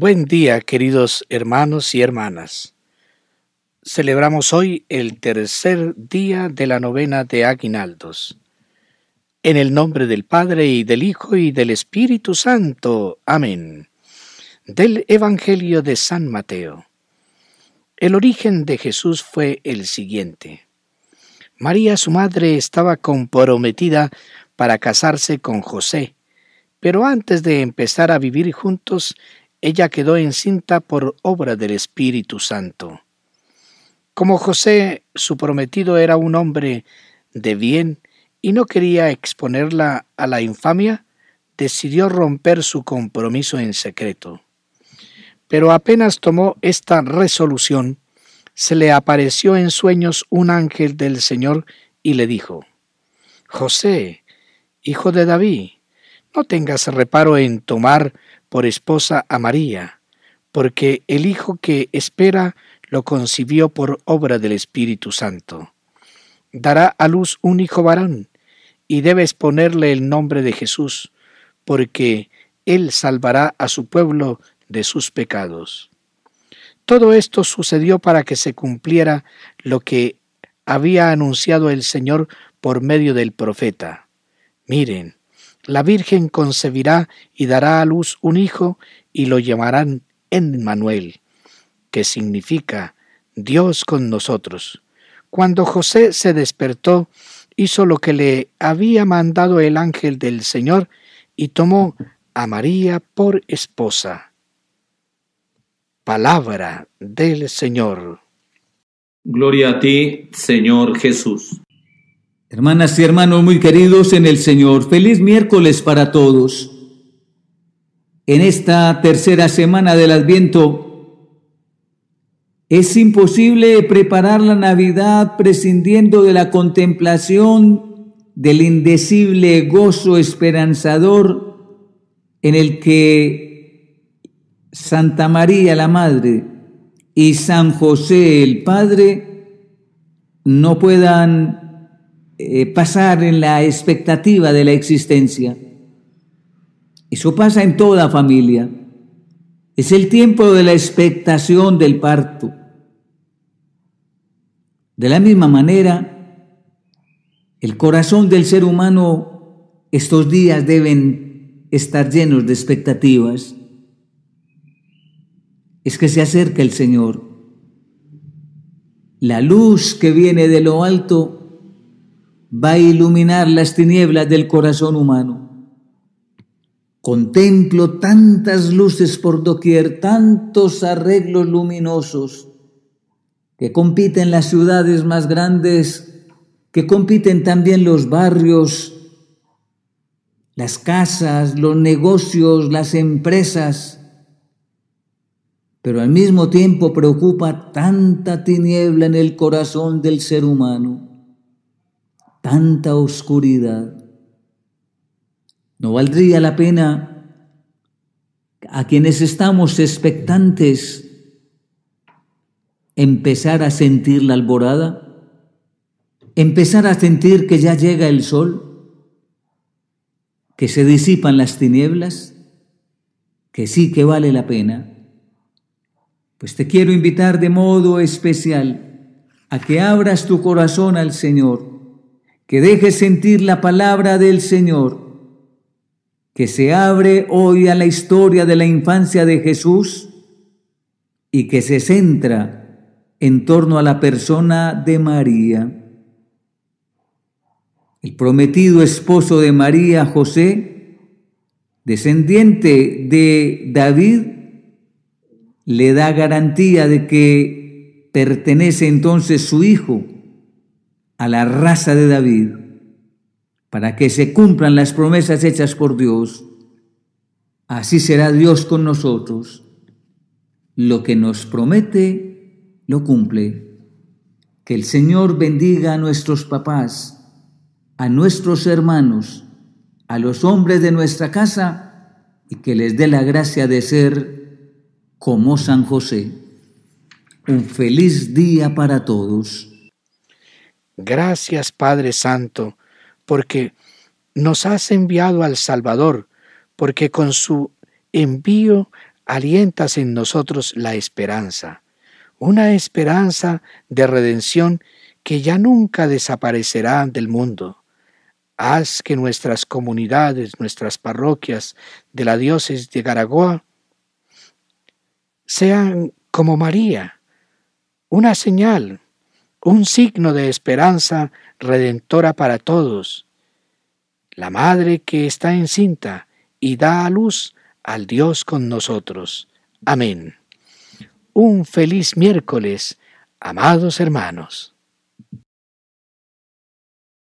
Buen día, queridos hermanos y hermanas. Celebramos hoy el tercer día de la novena de Aguinaldos. En el nombre del Padre y del Hijo y del Espíritu Santo. Amén. Del Evangelio de San Mateo. El origen de Jesús fue el siguiente. María, su madre, estaba comprometida para casarse con José, pero antes de empezar a vivir juntos, ella quedó encinta por obra del Espíritu Santo. Como José, su prometido era un hombre de bien y no quería exponerla a la infamia, decidió romper su compromiso en secreto. Pero apenas tomó esta resolución, se le apareció en sueños un ángel del Señor y le dijo, José, hijo de David, no tengas reparo en tomar por esposa a María, porque el Hijo que espera lo concibió por obra del Espíritu Santo. Dará a luz un hijo varón, y debes ponerle el nombre de Jesús, porque él salvará a su pueblo de sus pecados. Todo esto sucedió para que se cumpliera lo que había anunciado el Señor por medio del profeta. Miren, la Virgen concebirá y dará a luz un hijo y lo llamarán Emmanuel, que significa Dios con nosotros. Cuando José se despertó, hizo lo que le había mandado el ángel del Señor y tomó a María por esposa. Palabra del Señor. Gloria a ti, Señor Jesús. Hermanas y hermanos muy queridos en el Señor, feliz miércoles para todos. En esta tercera semana del Adviento es imposible preparar la Navidad prescindiendo de la contemplación del indecible gozo esperanzador en el que Santa María la Madre y San José el Padre no puedan eh, pasar en la expectativa de la existencia. Eso pasa en toda familia. Es el tiempo de la expectación del parto. De la misma manera, el corazón del ser humano estos días deben estar llenos de expectativas. Es que se acerca el Señor. La luz que viene de lo alto va a iluminar las tinieblas del corazón humano. Contemplo tantas luces por doquier, tantos arreglos luminosos que compiten las ciudades más grandes, que compiten también los barrios, las casas, los negocios, las empresas. Pero al mismo tiempo preocupa tanta tiniebla en el corazón del ser humano tanta oscuridad? ¿No valdría la pena a quienes estamos expectantes empezar a sentir la alborada? ¿Empezar a sentir que ya llega el sol? ¿Que se disipan las tinieblas? ¿Que sí que vale la pena? Pues te quiero invitar de modo especial a que abras tu corazón al Señor que deje sentir la palabra del Señor, que se abre hoy a la historia de la infancia de Jesús y que se centra en torno a la persona de María. El prometido esposo de María, José, descendiente de David, le da garantía de que pertenece entonces su hijo a la raza de David para que se cumplan las promesas hechas por Dios, así será Dios con nosotros. Lo que nos promete, lo cumple. Que el Señor bendiga a nuestros papás, a nuestros hermanos, a los hombres de nuestra casa y que les dé la gracia de ser como San José. Un feliz día para todos. Gracias Padre Santo, porque nos has enviado al Salvador, porque con su envío alientas en nosotros la esperanza, una esperanza de redención que ya nunca desaparecerá del mundo. Haz que nuestras comunidades, nuestras parroquias de la diócesis de Garagoa sean como María, una señal un signo de esperanza redentora para todos. La madre que está encinta y da a luz al Dios con nosotros. Amén. Un feliz miércoles, amados hermanos.